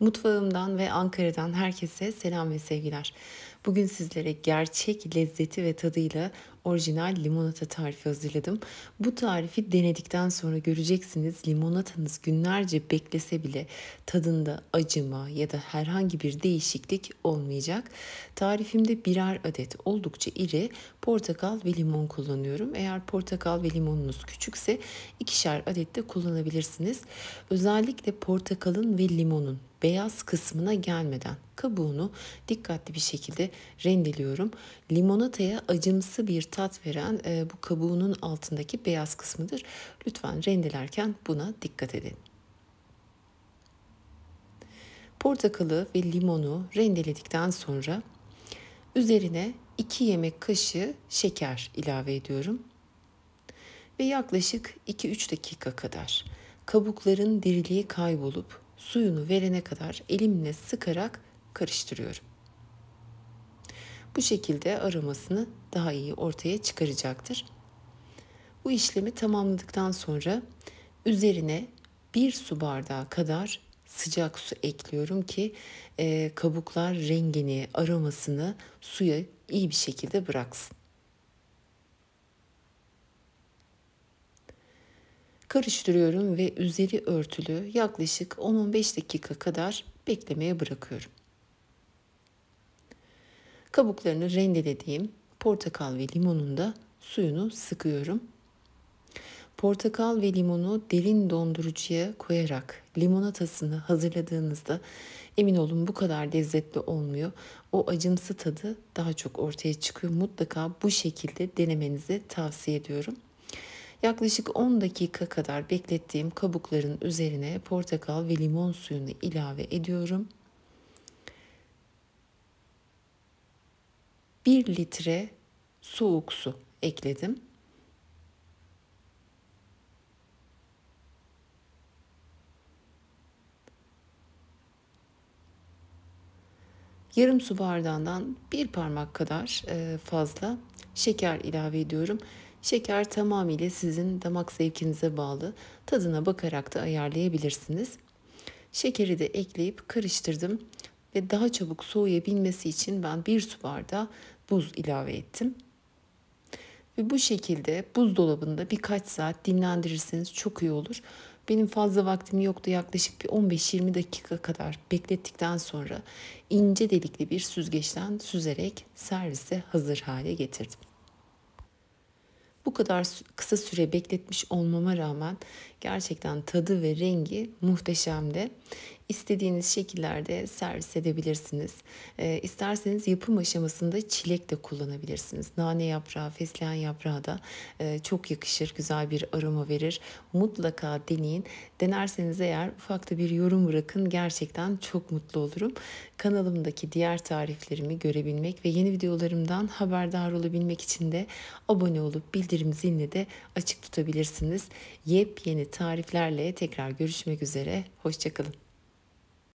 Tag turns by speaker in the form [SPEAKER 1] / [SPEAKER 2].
[SPEAKER 1] Mutfağımdan ve Ankara'dan herkese selam ve sevgiler. Bugün sizlere gerçek lezzeti ve tadıyla orijinal limonata tarifi hazırladım. Bu tarifi denedikten sonra göreceksiniz limonatanız günlerce beklese bile tadında acıma ya da herhangi bir değişiklik olmayacak. Tarifimde birer adet oldukça iri portakal ve limon kullanıyorum. Eğer portakal ve limonunuz küçükse ikişer adet de kullanabilirsiniz. Özellikle portakalın ve limonun beyaz kısmına gelmeden kabuğunu dikkatli bir şekilde rendeliyorum. Limonataya acımsı bir tat veren e, bu kabuğunun altındaki beyaz kısmıdır. Lütfen rendelerken buna dikkat edin. Portakalı ve limonu rendeledikten sonra üzerine 2 yemek kaşığı şeker ilave ediyorum. Ve yaklaşık 2-3 dakika kadar kabukların diriliği kaybolup suyunu verene kadar elimle sıkarak karıştırıyorum. Bu şekilde aromasını daha iyi ortaya çıkaracaktır. Bu işlemi tamamladıktan sonra üzerine bir su bardağı kadar sıcak su ekliyorum ki e, kabuklar rengini, aromasını suya iyi bir şekilde bıraksın. Karıştırıyorum ve üzeri örtülü yaklaşık 10-15 dakika kadar beklemeye bırakıyorum. Kabuklarını rendelediğim portakal ve limonun da suyunu sıkıyorum. Portakal ve limonu derin dondurucuya koyarak limonatasını hazırladığınızda emin olun bu kadar lezzetli olmuyor. O acımsı tadı daha çok ortaya çıkıyor. Mutlaka bu şekilde denemenizi tavsiye ediyorum. Yaklaşık 10 dakika kadar beklettiğim kabukların üzerine portakal ve limon suyunu ilave ediyorum 1 litre soğuk su ekledim. Yarım su bardağından bir parmak kadar e, fazla şeker ilave ediyorum. Şeker tamamıyla sizin damak zevkinize bağlı. Tadına bakarak da ayarlayabilirsiniz. Şekeri de ekleyip karıştırdım ve daha çabuk soğuyabilmesi için ben bir su bardağı buz ilave ettim. Ve bu şekilde buzdolabında birkaç saat dinlendirirseniz çok iyi olur. Benim fazla vaktim yoktu yaklaşık bir 15-20 dakika kadar beklettikten sonra ince delikli bir süzgeçten süzerek servise hazır hale getirdim. Bu kadar kısa süre bekletmiş olmama rağmen gerçekten tadı ve rengi muhteşemdi istediğiniz şekillerde servis edebilirsiniz. E, isterseniz yapım aşamasında çilek de kullanabilirsiniz. Nane yaprağı, fesleğen yaprağı da e, çok yakışır, güzel bir aroma verir. Mutlaka deneyin. Denerseniz eğer ufak da bir yorum bırakın. Gerçekten çok mutlu olurum. Kanalımdaki diğer tariflerimi görebilmek ve yeni videolarımdan haberdar olabilmek için de abone olup bildirim zilini de açık tutabilirsiniz. Yepyeni tariflerle tekrar görüşmek üzere. Hoşçakalın.